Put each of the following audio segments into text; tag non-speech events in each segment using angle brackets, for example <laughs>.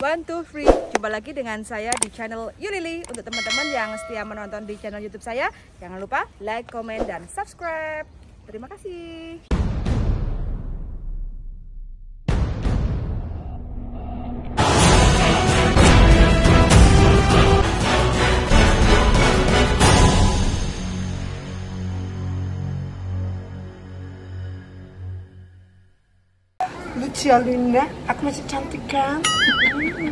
One, two, three. Jumpa lagi dengan saya di channel Yulili. Untuk teman-teman yang setia menonton di channel YouTube saya, jangan lupa like, comment, dan subscribe. Terima kasih. Linda. aku masih cantik kan?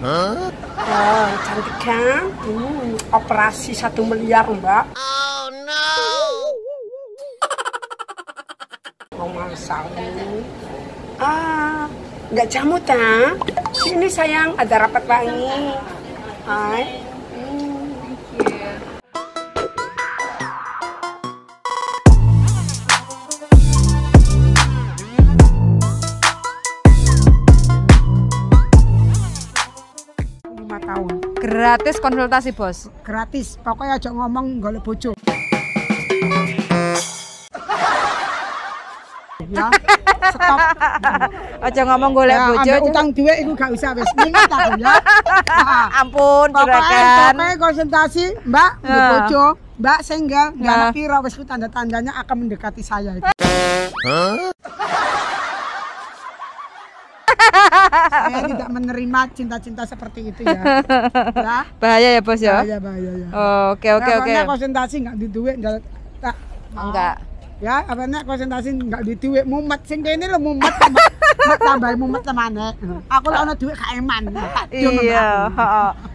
Hah? Oh, cantik kan? Hmm, operasi satu miliar mbak. Oh no. <laughs> Mau masak Ah, nggak jamu tak? Sini sayang, ada rapat lagi. Hai. Gratis konsultasi, Bos. Gratis. Pokoknya aja ngomong golek bojo. ya. Stop. Aja ngomong golek ya, utang dua itu gak usah wes ingat aku ya. <laughs> Ampun, gerakan. Pokoknya konsultasi, Mbak, uh. bojo, Mbak single, enggak uh. Ya. piro itu tanda-tandanya akan mendekati saya itu saya tidak menerima cinta-cinta seperti itu ya. <laughs> ya. Bahaya ya bos ya. Bahaya bahaya ya. Oke oke oke. Karena konsentrasi nggak di duit nggak tak. Enggak. Ya, apa nek konsentrasi nggak di duit mumet sing kene lo mumet. tambah mumet temane. Aku lek ono duit gak eman. Iya,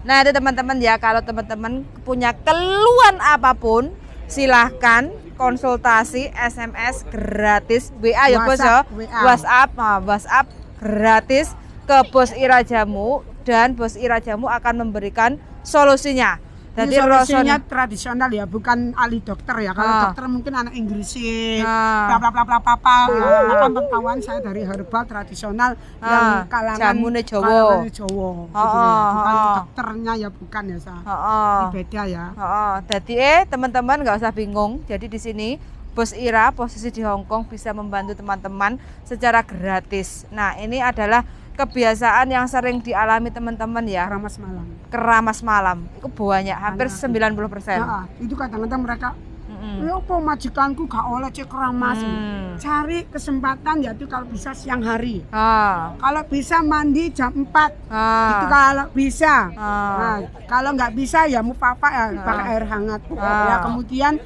Nah, itu teman-teman ya kalau teman-teman punya keluhan apapun silahkan konsultasi SMS gratis WA ya bos ya WhatsApp nah, WhatsApp gratis ke Bos Ira Jamu dan Bos Ira Jamu akan memberikan solusinya. Jadi Ini solusinya Roson, tradisional ya, bukan ahli dokter ya. Kalau ah. dokter mungkin anak Inggrisin, ah. bla bla bla bla bla bla. Oh. Nah, pengetahuan saya dari herbal tradisional ah. yang kalangan ne Jawa. Kalangan Jawa. Oh, gitu oh, dokternya ya bukan ya, saya. Oh, oh. Ah. beda ya. Oh, oh. Jadi eh teman-teman nggak usah bingung. Jadi di sini Bos Ira posisi di Hong Kong bisa membantu teman-teman secara gratis. Nah, ini adalah kebiasaan yang sering dialami teman-teman ya. Keramas malam. Keramas malam. Itu banyak, hampir Anak. 90 persen. Ya, itu kadang-kadang mereka, mm -hmm. po majikanku gak oleh cek keramas. Mm. Cari kesempatan yaitu kalau bisa siang hari. Ah. Kalau bisa mandi jam 4. Ah. Itu kalau bisa. Ah. Nah, kalau nggak bisa ya mau papa ya, ah. pakai air hangat. Ah. Ya kemudian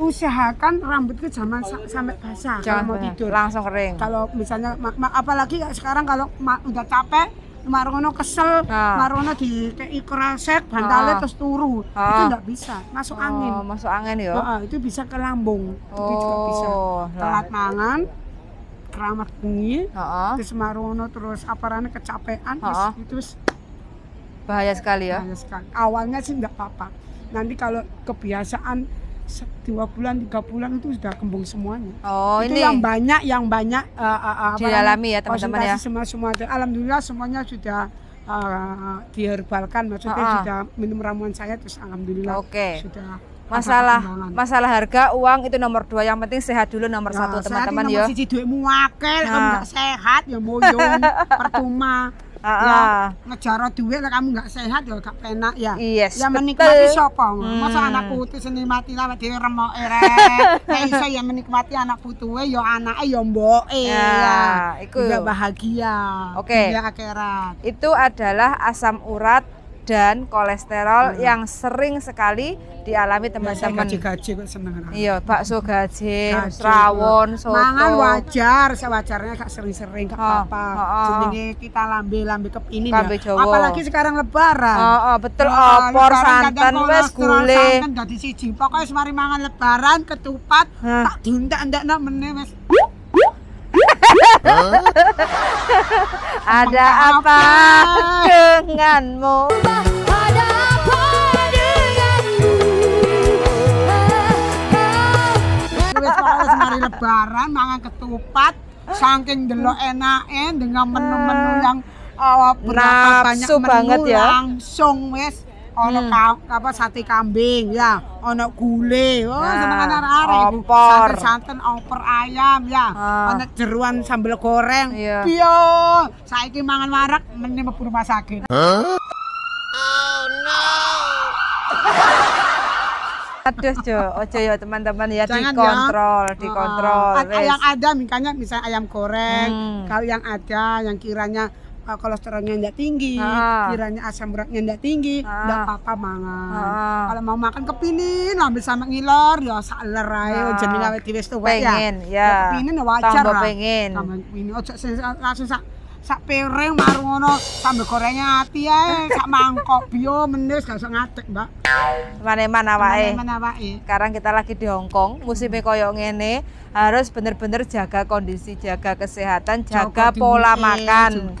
usahakan rambutku jangan sa sampai basah jangan kalau mau tidur langsung kering kalau misalnya apalagi sekarang kalau udah capek marono kesel nah. marono di kayak ikrasek bantalnya nah. terus turu nah. itu ah. nggak bisa masuk oh, angin masuk angin ya nah, itu bisa ke lambung oh, itu juga oh, bisa nah. telat mangan keramat tinggi nah. terus marono terus aparannya kecapean nah. terus, terus bahaya sekali ya bahaya sekali awalnya sih nggak apa-apa nanti kalau kebiasaan dua bulan tiga bulan itu sudah kembung semuanya oh itu ini yang banyak yang banyak uh, uh, ya teman-teman ya semua semua alhamdulillah semuanya sudah uh, diherbalkan maksudnya uh -uh. sudah minum ramuan saya terus alhamdulillah okay. sudah masalah masalah harga uang itu nomor dua yang penting sehat dulu nomor ya, satu teman-teman ya siji duitmu wakil nah. sehat ya moyong <laughs> percuma Uh, ya, ngejar duit kamu nggak sehat ya gak penak ya. Yes, ya menikmati sapa hmm. Masa anak putu seni mati lah dia remok eret, saya <laughs> yang ya menikmati anak putuwe ya anak, ayam mboke. Ya, ya. iku. bahagia. Oke. Okay. akhirat. Itu adalah asam urat dan kolesterol hmm. yang sering sekali dialami iya, teman-teman. Gaji-gaji kok seneng. Kan? Iya, bakso gaji, rawon, iya. soto. Mangan wajar, sewajarnya gak sering-sering gak oh, apa-apa. Oh, oh, oh. Jenenge kita lambe-lambe ke ini ya. lambe ya. Jawa. Apalagi sekarang lebaran. Oh, oh betul oh, opor santan wes gule. Santan dadi siji. Pokoke semari mangan lebaran ketupat huh. tak dundak-ndakno meneh wis. Ada apa denganmu? lebaran mangan ketupat saking delok enaken dengan menu-menu ah. yang uh, berapa banyak menu banget ya. langsung wes ono hmm. apa sate kambing ya ono gule oh nah, seneng arek-arek opor santen oper ayam ya ah. ono jeruan sambal goreng iya, iya. saiki mangan warak meneh rumah sakit huh? aduh jo ojo ya teman-teman ya Jangan dikontrol ya. dikontrol uh, yang ada misalnya misalnya ayam goreng hmm. kalau yang ada yang kiranya uh, kolesterolnya tidak tinggi, ah. kiranya asam uratnya tidak tinggi, ah. enggak apa-apa mangan. Ah. Kalau mau makan kepilin ambil sama ngilor ya saler ae ah. jenenge awake dhewe wis tuwek ya. Pengen ya. ya. Kepilin ya, wajar. Tambah pengen. Tambah ojo langsung sak sak piring maru ngono sambel gorengnya ati ya sak mangkok bio menes gak usah ngatek mbak maneman mana mana awake sekarang kita lagi di Hong Kong musimnya koyo ngene harus bener-bener jaga kondisi jaga kesehatan jaga Joko pola makan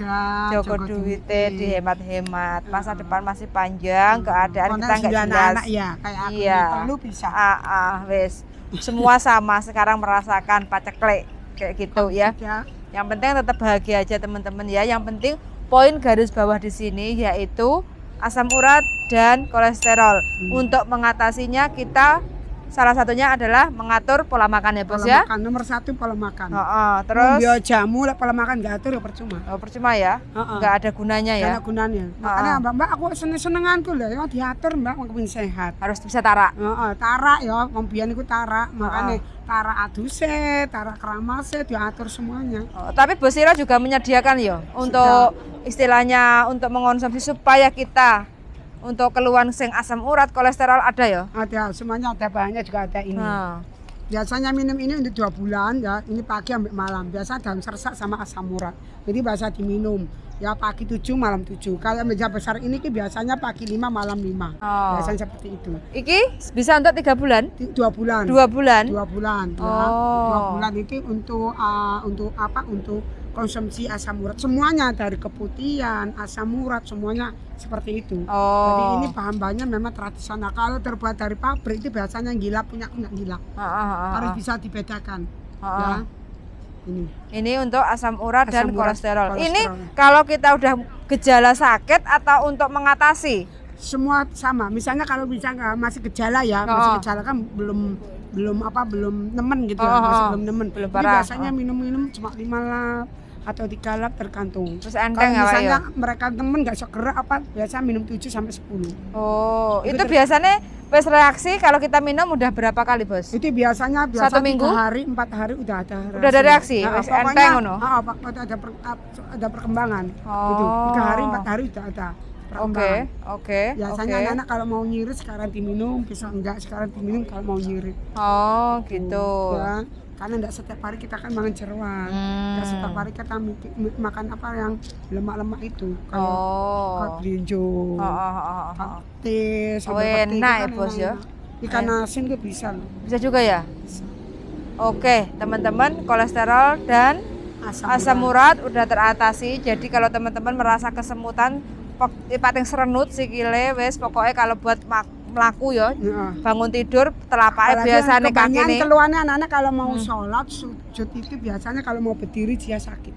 jaga duitnya duit. dihemat-hemat masa ah. depan masih panjang hmm. keadaan kita nggak jelas anak, ya kayak aku iya. perlu bisa ah, ah wes semua sama sekarang merasakan paceklek kayak gitu ya. ya. Yang penting tetap bahagia aja teman-teman ya. Yang penting poin garis bawah di sini yaitu asam urat dan kolesterol. Hmm. Untuk mengatasinya kita Salah satunya adalah mengatur pola makan ya bos ya. Makan nomor satu pola makan. Oh, oh. terus. Ya jamu lah pola makan nggak atur ya percuma. Oh, percuma ya. Nggak oh, oh. ada gunanya ya. nggak ada gunanya. Oh, Makanya mbak mbak aku seneng senenganku loh. Ya diatur mbak mau kepingin sehat. Harus bisa tarak. Oh, oh. Tarak ya. kompian itu tarak. Makanya oh, oh. tarak aduse, tarak keramase diatur semuanya. Oh, tapi bos Ira juga menyediakan ya untuk istilahnya untuk mengonsumsi supaya kita untuk keluhan sing asam urat, kolesterol ada ya? Ada, semuanya ada bahannya juga ada ini. Nah. Biasanya minum ini untuk dua bulan ya, ini pagi sampai malam. Biasa daun sersak sama asam urat. Jadi biasa diminum ya pagi tujuh, malam tujuh. kalau meja besar ini biasanya pagi lima, malam lima. oh. biasanya seperti itu iki bisa untuk tiga bulan dua bulan dua bulan dua bulan ya. oh. ya. dua bulan itu untuk uh, untuk apa untuk konsumsi asam urat semuanya dari keputihan asam urat semuanya seperti itu oh. jadi ini bahan bahannya memang tradisional kalau terbuat dari pabrik itu biasanya gila punya punya gila ah, ah, ah, ah, harus ah. bisa dibedakan ah, ah, ya ini ini untuk asam urat asam dan urat, kolesterol. kolesterol ini kalau kita udah gejala sakit atau untuk mengatasi semua sama misalnya kalau bisa masih gejala ya oh. masih gejala kan belum belum apa belum nemen gitu ya, oh, ya, masih oh, belum nemen. Belum Jadi biasanya oh. minum-minum oh. cuma lima lap atau tiga lap tergantung. Terus enteng Kalau misalnya ya? mereka temen nggak sok apa biasa minum tujuh sampai sepuluh. Oh, gitu itu, itu biasanya pas reaksi kalau kita minum udah berapa kali bos? Itu biasanya biasa satu minggu hari empat hari udah ada reaksi. Udah ada reaksi, nah, pokoknya, enteng ah, ada ada perkembangan. Oh. Gitu. Tiga hari oh. empat hari udah ada. Oke, oke. Biasanya okay. anak-anak kalau mau nyirit sekarang diminum, bisa enggak sekarang diminum kalau mau nyirit. Oh, gitu. gitu. Ya, karena enggak setiap hari kita kan makan jeruan. Hmm. Enggak setiap hari kita makan apa yang lemak-lemak itu. Kalau oh. Kalau oh, oh, oh, oh. oh. teh, oh, enak kan ya, bos ya. Ikan asin gue bisa Bisa juga ya? Bisa. Oke, teman-teman, kolesterol dan asam, urat udah teratasi. Jadi kalau teman-teman merasa kesemutan, Eh, pating serenut gile wes pokoknya kalau buat mak melaku ya. Bangun tidur telapaknya biasanya kaki ini. keluarnya anak-anak kalau mau hmm. sholat sujud itu biasanya kalau mau berdiri dia sakit.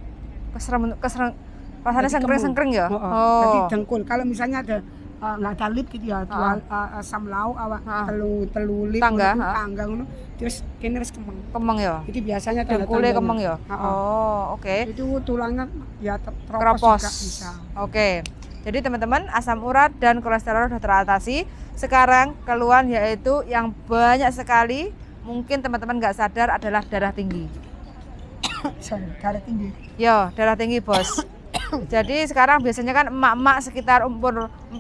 Keserem keserem rasanya sengkring-sengkring ya. Oh, oh. oh. Jadi dengkul. Kalau misalnya ada eh, nggak uh, ada lip gitu ya, dua uh, eh, asam lauk awak uh. telu telu lip tangga, tangga itu Terus kini harus kemeng. Kemeng ya. Jadi biasanya tanda dengkulnya kemeng ya. Oh, oke. Okay. Itu tulangnya ya teropos, teropos. juga bisa. Oke. Okay. Jadi teman-teman asam urat dan kolesterol sudah teratasi. Sekarang keluhan yaitu yang banyak sekali mungkin teman-teman nggak -teman sadar adalah darah tinggi. Sorry, darah tinggi. Yo, darah tinggi bos. Jadi sekarang biasanya kan emak-emak sekitar umur 45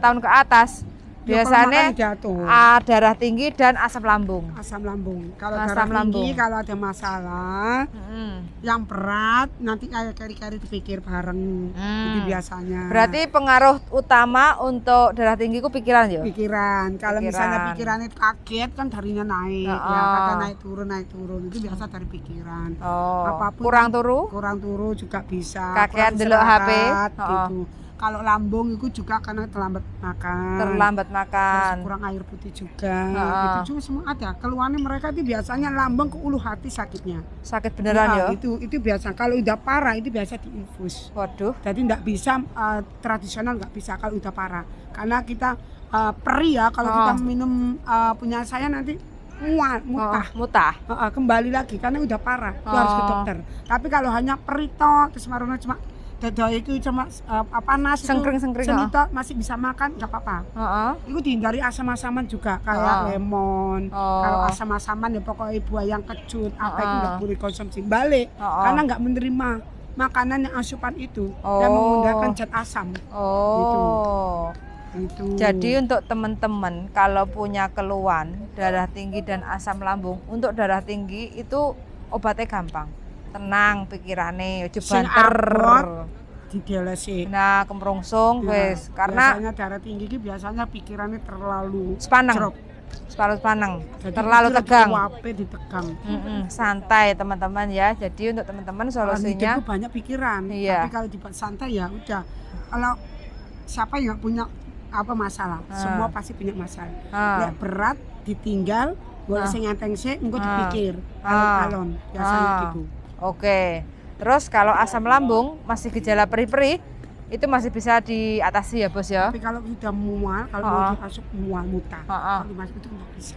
tahun ke atas biasanya jatuh. darah tinggi dan asam lambung. Asam lambung. Kalau asam darah lambung. tinggi kalau ada masalah hmm. yang berat nanti kayak kari-kari dipikir bareng hmm. itu biasanya. Berarti pengaruh utama untuk darah tinggi itu pikiran ya? Pikiran. Kalau pikiran. misalnya pikirannya kaget kan darinya naik oh. ya kata naik turun naik turun itu biasa dari pikiran. Oh. Apapun kurang kan turu? Kurang turu juga bisa. Kaget dulu HP. Gitu kalau lambung itu juga karena terlambat makan terlambat makan terus kurang air putih juga nah. itu juga semua ada ya. Keluarnya mereka itu biasanya lambung ke ulu hati sakitnya sakit beneran ya, ya? itu itu biasa kalau udah parah itu biasa diinfus waduh jadi tidak bisa uh, tradisional nggak bisa kalau udah parah karena kita uh, perih ya kalau oh. kita minum uh, punya saya nanti mual, mutah, oh, mutah. Uh, uh, kembali lagi karena udah parah, oh. harus ke dokter. Tapi kalau hanya perito terus cuma dada itu cuma uh, panas sengkring sengkring semita oh. masih bisa makan nggak apa-apa uh -uh. itu dihindari asam-asaman juga kayak uh. lemon oh. kalau asam-asaman ya pokoknya buah yang kecut uh -uh. apa itu nggak boleh konsumsi balik uh -uh. karena nggak menerima makanan yang asupan itu oh. dan menggunakan zat asam gitu. oh. gitu. Itu. Jadi untuk teman-teman kalau punya keluhan darah tinggi dan asam lambung untuk darah tinggi itu obatnya gampang tenang pikirane ojo ya banter didialesi. Nah, kemrungsung ya, nah, wis karena biasanya darah tinggi ini biasanya pikirannya terlalu sepaneng. Terlalu sepaneng, terlalu tegang. ditegang. Mm hmm santai teman-teman ya. Jadi untuk teman-teman solusinya itu banyak pikiran. Iya. Tapi kalau dibuat santai ya udah. Kalau siapa yang punya apa masalah, hmm. semua pasti punya masalah. Hmm. Ya, berat ditinggal, gue hmm. Ah. sing enteng sih, enggak dipikir alon-alon biasanya hmm. gitu. Oke. Terus kalau asam lambung masih gejala peri-peri itu masih bisa diatasi ya bos ya. Tapi kalau sudah mual, kalau oh. mau masuk mual muntah, oh, oh. kalau itu nggak bisa.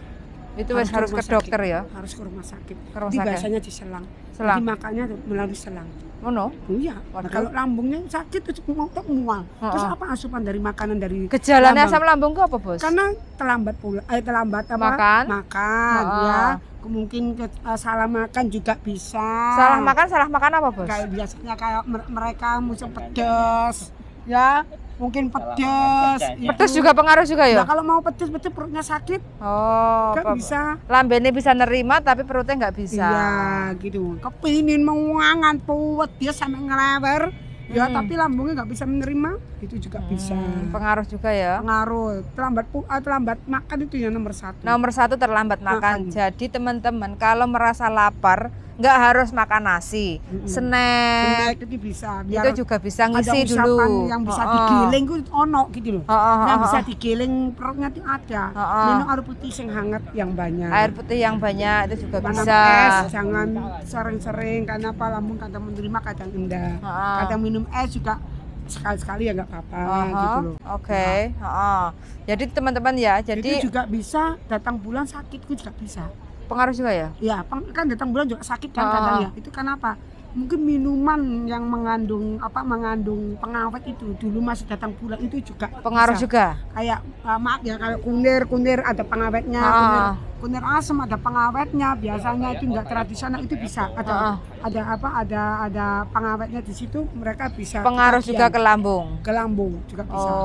Itu harus, harus ke, ke dokter ya? Harus ke rumah sakit. Ke rumah sakit. biasanya di selang. Selang. Dimakannya melalui selang. Oh no? Oh, iya. Nah, kalau lambungnya sakit itu tak mual. Oh, Terus apa asupan dari makanan dari Gejalanya asam lambung ke apa, Bos? Karena terlambat pula eh terlambat apa? Makan. Makan oh. ya. Mungkin ke, uh, salah makan juga bisa. Salah makan, salah makan apa, Bos? Kayak biasanya kayak mereka musim pedas ya mungkin pedas. Pedas juga pengaruh juga ya? Nah, kalau mau pedas betul perutnya sakit. Oh. Kan bisa. Lambene bisa nerima tapi perutnya nggak bisa. Iya, gitu. Kepingin menguangan puat dia sampai ya, hmm. Ya, tapi lambungnya nggak bisa menerima, itu juga hmm, bisa. Pengaruh juga ya? Pengaruh. Terlambat uh, terlambat makan itu yang nomor satu. Nomor satu terlambat makan. makan. Jadi teman-teman kalau merasa lapar, nggak harus makan nasi mm-hmm. snack snack itu bisa biar itu juga bisa ngisi ada dulu yang bisa oh, oh. digiling itu ono gitu loh oh, oh, oh, yang oh, bisa digiling perutnya itu ada oh, oh. minum air putih yang hangat yang banyak air putih yang banyak itu juga Manam bisa es jangan sering-sering karena apa lambung kadang menerima kadang enggak oh, oh. kadang minum es juga sekali-sekali ya nggak apa-apa uh -huh. gitu loh. Oke. Okay. Nah. Uh -huh. Jadi teman-teman ya, jadi, jadi juga bisa datang bulan sakitku juga bisa. Pengaruh juga ya? Ya, kan datang bulan juga sakit kan oh. kadang ah. ya. Itu apa Mungkin minuman yang mengandung apa mengandung pengawet itu dulu masih datang bulan itu juga pengaruh bisa. juga. Kayak uh, maaf ya kalau kunir kunir ada pengawetnya. Oh. Kunir kunir asam ada pengawetnya iya, biasanya ya? itu enggak ya? tradisional itu ya? bisa ada uh. ada apa ada ada pengawetnya di situ mereka bisa pengaruh juga ke lambung ke lambung juga bisa oh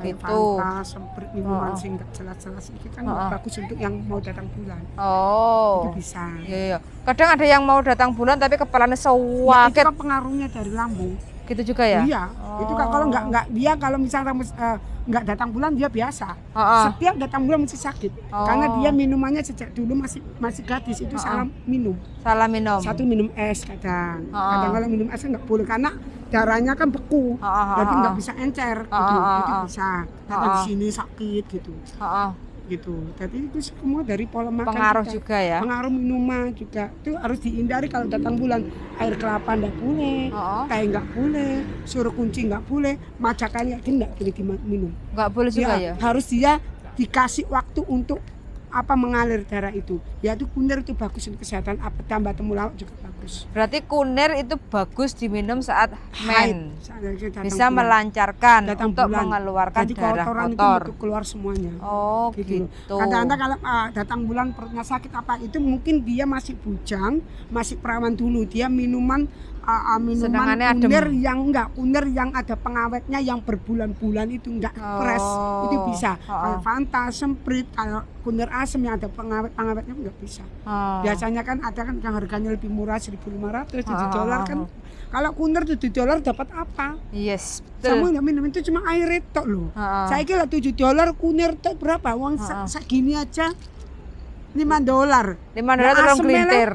kayak, kayak gitu semper minuman uh. singkat jelas-jelas itu kan uh. bagus untuk yang mau datang bulan oh itu bisa iya, iya. kadang ada yang mau datang bulan tapi kepalanya sewaket ya, itu kan pengaruhnya dari lambung gitu juga ya? Iya, oh. itu kalau nggak oh. nggak dia kalau misalnya eh, nggak datang bulan dia biasa. Oh, oh. Setiap datang bulan masih sakit, oh. karena dia minumannya sejak dulu masih masih gratis itu oh, salah minum. Salam minum. Satu minum es kadang, oh, kadang kalau minum es kan nggak boleh karena darahnya kan beku, oh, oh, jadi nggak bisa encer, gitu. oh, oh, itu bisa. Datang oh, di sini sakit gitu. Oh, oh gitu. Jadi itu semua dari pola makan. Pengaruh kita. juga ya. Pengaruh minuman juga. Itu harus dihindari kalau datang bulan. Air kelapa enggak boleh, oh. teh enggak boleh, suruh kunci enggak boleh, maca kali yakin enggak boleh diminum. Enggak boleh juga ya. ya? Harus dia dikasih waktu untuk apa mengalir darah itu ya itu kunir itu bagus untuk kesehatan apa tambah temulawak juga bagus berarti kunir itu bagus diminum saat men bisa bulan. melancarkan datang untuk bulan. mengeluarkan Jadi darah kotoran kotor itu keluar semuanya oh gitu, gitu. kata anda kalau uh, datang bulan perutnya sakit apa itu mungkin dia masih bujang masih perawan dulu dia minuman uh, uh, minuman kunir adem. yang enggak kunir yang ada pengawetnya yang berbulan-bulan itu enggak oh. fresh itu oh. bisa oh. Uh, Fanta semprit kalau kunir asem yang ada pengawet pengawetnya enggak bisa. Oh. Biasanya kan ada kan yang harganya lebih murah 1.500 ratus oh. dolar kan. Kalau kuner 7 dolar dapat apa? Yes, betul. Sama enggak minum itu cuma air itu loh. Oh. Ah. Saya kira tujuh dolar kuner tuh berapa? Uang oh. segini aja lima dolar. lima dolar nah, orang klintir.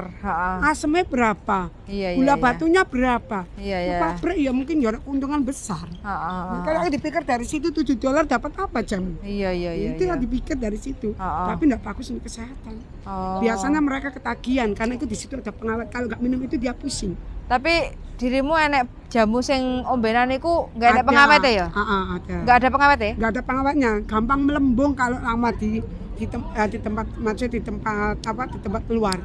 Asemnya berapa? Iya, iya, Gula iya. batunya berapa? Iya, iya. Pabrik ya mungkin ya keuntungan besar. Ha, kalau dipikir dari situ tujuh dolar dapat apa jam? Iya, iya, iya. Itu yang iya. dipikir dari situ. Ha, ha. Tapi enggak bagus untuk kesehatan. Oh. Biasanya mereka ketagihan karena itu di situ ada pengawet. Kalau nggak minum itu dia pusing. Tapi dirimu enak jamu sing ombenan itu nggak ada, ada pengawet ya? Heeh, ada. Nggak ada pengawet ya? Nggak ada pengawetnya, gampang melembung kalau lama di di, tem eh, di tempat macet di tempat apa di tempat keluar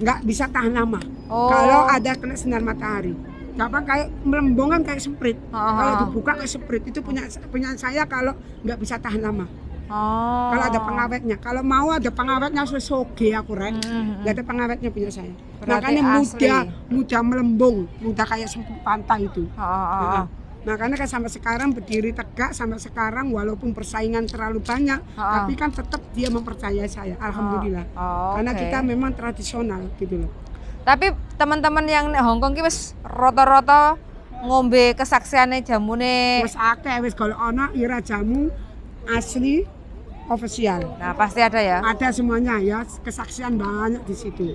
nggak bisa tahan lama oh. kalau ada kena sinar matahari nggak apa kayak melembongan kayak semprit kalau dibuka kayak semprit itu punya punya saya kalau nggak bisa tahan lama Oh. Kalau ada pengawetnya, kalau mau ada pengawetnya soge aku rek. Hmm. hmm, hmm. Gak ada pengawetnya punya saya. Berarti Makanya mudah, mudah melembung, muda kayak sempit pantai itu. Oh, oh, oh. Makanya kan sampai sekarang berdiri tegak sampai sekarang walaupun persaingan terlalu banyak, oh. tapi kan tetap dia mempercayai saya. Alhamdulillah. oh. Oh, Karena kita memang tradisional gitu loh. Tapi teman-teman yang Hongkong ki wis roto-roto ngombe kesaksiannya jamune. Wis akeh wis golek ana ira jamu asli ofisial. Nah, pasti ada ya. Ada semuanya ya, kesaksian banyak di situ.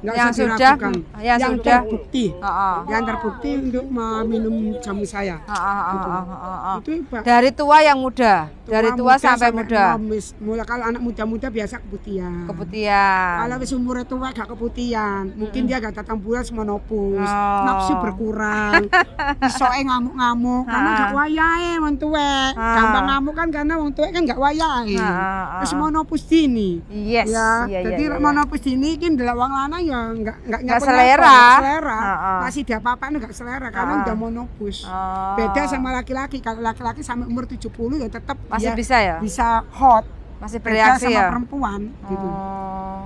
Nggak yang sudah yang, yang sudah terbukti. Oh, oh. Yang terbukti untuk meminum jamu saya. Oh, oh, oh, oh, oh, dari tua yang muda, tua dari tua muda sampai, muda. Mulai kalau anak muda-muda biasa keputihan. Keputihan. Kalau wis umur tua gak keputihan, mungkin hmm. dia gak datang bulan monopus, oh. nafsu berkurang, <laughs> isoe ngamuk-ngamuk, karena gak ah. wayahe wong tua. Ah. Gampang ngamuk kan karena wong tua kan gak wayahe. Ah, Ah, uh, ah. Terus Mono sini. Yes. Ya. Iya, iya Jadi iya, iya. Mono sini kan dalam wang lana ya nggak enggak nggak selera. selera. Ah, ah. Masih dia apa enggak selera karena uh. udah monopus. Ah. Beda sama laki-laki. Kalau laki-laki sampai umur 70 ya tetap masih bisa ya. Bisa hot. Masih bereaksi Beda sama ya. perempuan gitu. Oh.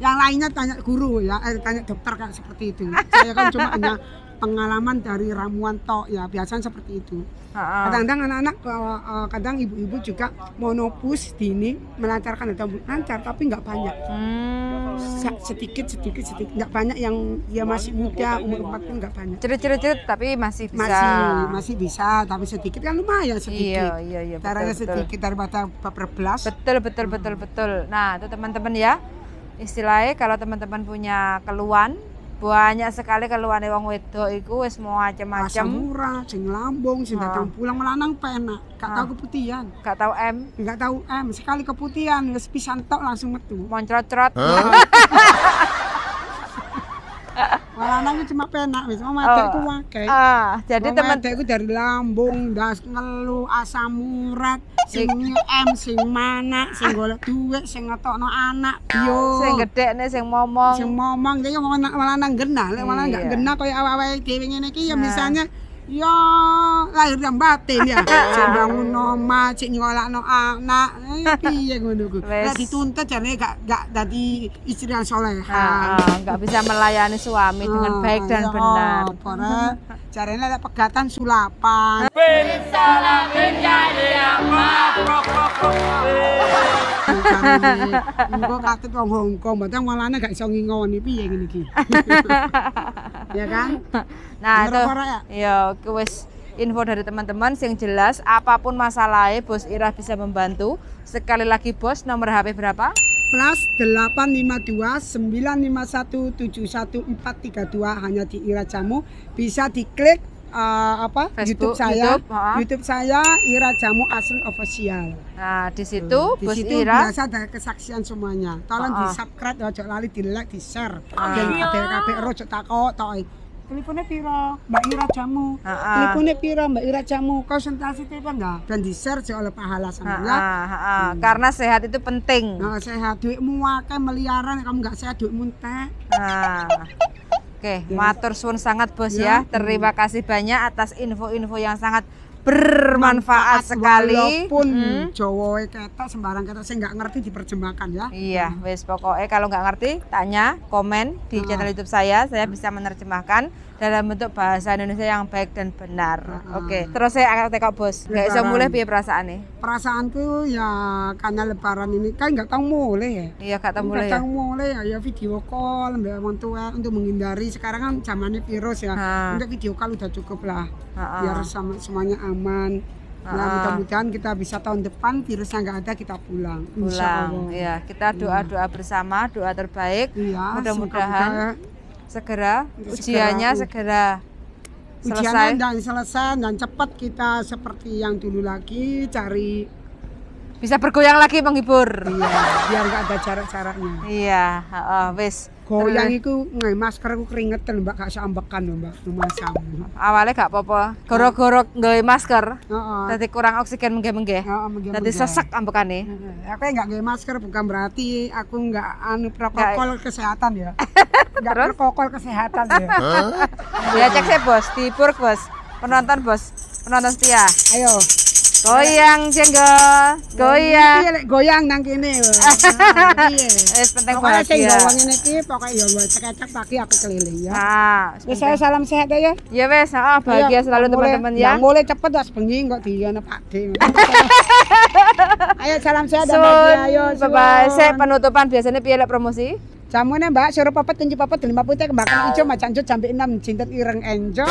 Yang lainnya tanya guru ya, eh, tanya dokter kan seperti itu. Saya kan cuma hanya pengalaman dari ramuan tok ya biasanya seperti itu kadang-kadang anak-anak eh, eh, kadang ibu-ibu juga monopus dini melancarkan atau lancar tapi nggak banyak hmm. sedikit sedikit sedikit nggak banyak yang ya masih muda umur empat pun nggak banyak cerit-cerit tapi masih bisa masih masih bisa tapi sedikit kan lumayan sedikit iya iya iya betul, sedikit betul. daripada perbelas betul betul betul betul nah itu teman-teman ya istilahnya kalau teman-teman punya keluhan banyak sekali keluhan wong wedok iku wis mau macam-macam. murah, sing lambung, sing datang ah. pulang melanang penak, gak tahu ah. keputihan. Gak tahu M. Gak tahu M, sekali keputihan wis pisan tok langsung metu. Moncrot-crot. <laughs> lanang itu penak wis mau mati oh. ku wakai ah jadi teman mati ku dari lambung das ngelu asam urat sing m sing mana sing golek duit sing ngetok anak yo sing gede nih sing momong sing momong jadi mau genah lek malah nggak genah kau awal awal kiri ini ya misalnya yo lahir yang batin ya cek <laughs> bangun oma cek nyolak no anak eh, <laughs> piye ngono ku lek dituntut jane gak gak dadi istri yang soleh nggak ah, ah, bisa melayani suami dengan ah, baik dan iya, benar <laughs> Caranya ada pegatan sulapan. Salamin jadi apa? Rok rok rok. Engko katut wong Hongkong, batang malahnya gak iso ngingoni piye ngene iki. <laughs> Ya kan? Nah, itu. Ya, iya, wis info dari teman-teman yang jelas apapun masalahnya e, Bos Ira bisa membantu. Sekali lagi Bos, nomor HP berapa? plus dua hanya di Ira Jamu bisa diklik uh, apa Facebook, YouTube saya YouTube, oh. YouTube saya Ira Jamu Asli Official. Nah, di situ di situ Ira biasa ada kesaksian semuanya. Tolong oh, oh. di-subscribe ojo lali di-like, di-share. Ah. Dan ada kabeh rojo takok teleponnya piro Mbak Ira jamu teleponnya piro Mbak Ira jamu konsentrasi telepon enggak dan di share oleh pahala sama ya Hmm. karena sehat itu penting nah, sehat duitmu wakai meliaran kamu nggak sehat duitmu teh Oke, okay, yes. matur suwun sangat bos ya. ya. Terima kasih banyak atas info-info yang sangat bermanfaat sekali Walaupun hmm. Jawa kata sembarang kata saya nggak ngerti diperjemahkan ya iya hmm. wes pokoknya kalau nggak ngerti tanya komen di hmm. channel YouTube saya saya bisa menerjemahkan dalam bentuk bahasa Indonesia yang baik dan benar. Uh -huh. Oke, okay. terus saya akan tekok bos. Iya, gak bisa mulai biar perasaan nih. perasaan tuh ya karena lebaran ini kan nggak tahu mulai ya. Iya nggak tahu ya. mulai. Nggak tahu mulai ya. ya video call mbak orang tua untuk menghindari sekarang kan zamannya virus ya. -huh. Untuk video call udah cukup lah. Uh -huh. Biar sama semuanya aman. Nah, mudah-mudahan kita bisa tahun depan virusnya nggak ada kita pulang. Insya pulang, Allah. ya. Kita doa-doa bersama, doa terbaik. Iya, mudah-mudahan Iya, segera ujiannya segera, selesai dan selesai dan cepat kita seperti yang dulu lagi cari bisa bergoyang lagi menghibur iya biar nggak ada jarak-jaraknya iya uh, wis goyang itu ngai masker aku keringetan mbak ambekan sambekan mbak cuma sama awalnya gak apa-apa gorok-gorok nggak masker tadi kurang oksigen mengge mengge tadi sesek ambekan nih aku nggak ngai masker bukan berarti aku nggak anu protokol kesehatan ya nggak <laughs> protokol kesehatan ya <laughs> ya cek saya bos tipur bos penonton bos penonton setia ayo Goyang jenggol, goyang. Iki iya, goyang nang kini, es <laughs> nah, iya. penting bahagia. Pokoke sing gawang ngene iki pokoke ya cek-cek pagi aku keliling ya. Ah, saya salam sehat ya. Ya, ya wes, ah iya, bahagia selalu teman-teman ya. Mulai ya. cepet wis bengi kok diono Pak D. <laughs> Ayo salam sehat dan bahagia ayo. Bye bye. Saya penutupan biasanya piye promosi? Samune Mbak suruh Papa tunjuk Papa di lima putih kembangkan hijau macan cut sampai enam cinta ireng enjoy.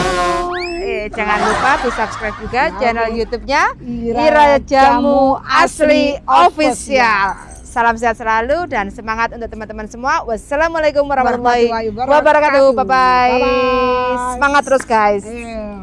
Eh, jangan lupa di subscribe juga channel YouTube-nya Ira, Ira Jamu Asli Official. Salam sehat selalu dan semangat untuk teman-teman semua. Wassalamualaikum warahmatullahi wabarakatuh. Bye bye. Semangat terus guys. Yeah.